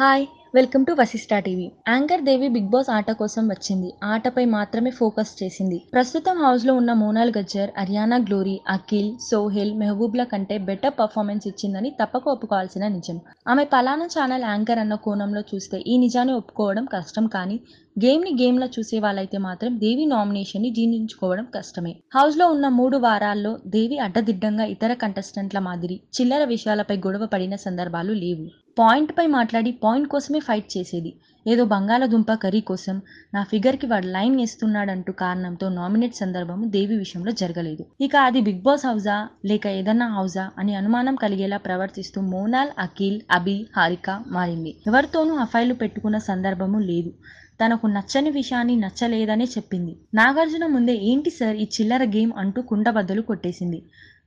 hi welcome to Vasishta TV anchor Devi Bigg Boss ఆట కోసం వచ్చింది ఆటపై మాత్రమే ఫోకస్ చేసింది ప్రస్తుతం హౌస్ లో ఉన్న మోనాల్ గజ్జర్ అరియానా గ్లోరీ అఖిల్ సోహెల్ మెహబూబ్ల కంటే బెటర్ పర్ఫార్మెన్స్ ఇచ్చిందని తప్పక ఒప్పుకోవాల్సిన నిజం ఆమె పలానా ఛానల్ యాంకర్ అన్న కోణంలో చూస్తే ఈ నిజాన్ని ఒప్పుకోవడం కష్టం కానీ గేమ్ని గేమ్లో చూసే వాళ్ళైతే మాత్రం దేవి నామినేషన్ని జీర్ణించుకోవడం కష్టమే హౌస్లో ఉన్న మూడు వారాల్లో దేవి అడ్డదిడ్డంగా ఇతర కంటెస్టెంట్ల మాదిరి చిల్లర విషయాలపై గొడవ పడిన సందర్భాలు లేవు పాయింట్పై మాట్లాడి పాయింట్ కోసమే ఫైట్ చేసేది ఏదో బంగాళదుంప కర్రీ కోసం నా ఫిగర్కి వాడు లైన్ వేస్తున్నాడంటూ కారణంతో నామినేట్ సందర్భం దేవి విషయంలో జరగలేదు ఇక అది బిగ్ బాస్ హౌజా లేక ఏదన్నా హౌజా అని అనుమానం కలిగేలా ప్రవర్తిస్తూ మోనాల్ అఖిల్ అభి హారిక మారింది ఎవరితోనూ అఫైలు పెట్టుకున్న సందర్భము లేదు తనకు నచ్చని విషయాన్ని నచ్చలేదనే చెప్పింది నాగార్జున ముందే ఏంటి సార్ ఈ చిల్లర గేమ్ అంటూ కుండబద్దలు కొట్టేసింది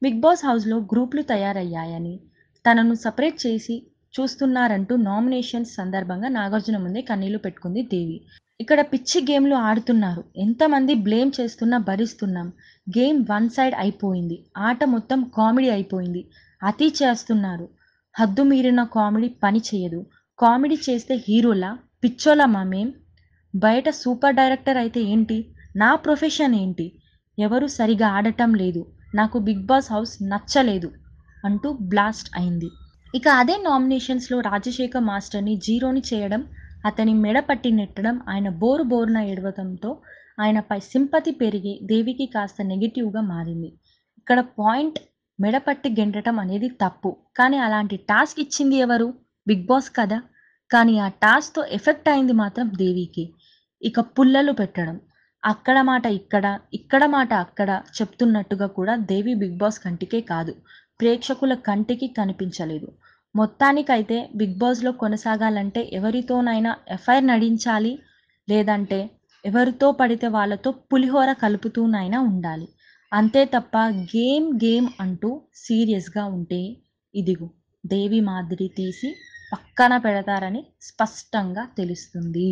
బిగ్ బాస్ హౌస్లో గ్రూపులు తయారయ్యాయని తనను సపరేట్ చేసి చూస్తున్నారంటూ నామినేషన్స్ సందర్భంగా నాగార్జున ముందే కన్నీళ్లు పెట్టుకుంది దేవి ఇక్కడ పిచ్చి గేమ్లు ఆడుతున్నారు ఎంతమంది బ్లేమ్ చేస్తున్నా భరిస్తున్నాం గేమ్ వన్ సైడ్ అయిపోయింది ఆట మొత్తం కామెడీ అయిపోయింది అతి చేస్తున్నారు హద్దు మీరిన కామెడీ పని చేయదు కామెడీ చేస్తే హీరోలా పిచ్చోలా మా మేం బయట సూపర్ డైరెక్టర్ అయితే ఏంటి నా ప్రొఫెషన్ ఏంటి ఎవరు సరిగా ఆడటం లేదు నాకు బిగ్ బాస్ హౌస్ నచ్చలేదు అంటూ బ్లాస్ట్ అయింది ఇక అదే నామినేషన్స్లో రాజశేఖర్ మాస్టర్ని జీరోని చేయడం అతని మెడ పట్టి నెట్టడం ఆయన బోరు బోరున ఎడవటంతో ఆయనపై సింపతి పెరిగి దేవికి కాస్త నెగిటివ్గా మారింది ఇక్కడ పాయింట్ మెడపట్టి గెండటం అనేది తప్పు కానీ అలాంటి టాస్క్ ఇచ్చింది ఎవరు బిగ్ బాస్ కదా కానీ ఆ టాస్క్తో ఎఫెక్ట్ అయింది మాత్రం దేవికి ఇక పుల్లలు పెట్టడం అక్కడ మాట ఇక్కడ ఇక్కడ మాట అక్కడ చెప్తున్నట్టుగా కూడా దేవి బిగ్ బాస్ కంటికే కాదు ప్రేక్షకుల కంటికి కనిపించలేదు మొత్తానికైతే బిగ్ బాస్లో కొనసాగాలంటే ఎవరితోనైనా ఎఫ్ఐఆర్ నడించాలి లేదంటే ఎవరితో పడితే వాళ్ళతో పులిహోర కలుపుతూనైనా ఉండాలి అంతే తప్ప గేమ్ గేమ్ అంటూ సీరియస్గా ఉంటే ఇదిగో దేవి మాదిరి తీసి పక్కన పెడతారని స్పష్టంగా తెలుస్తుంది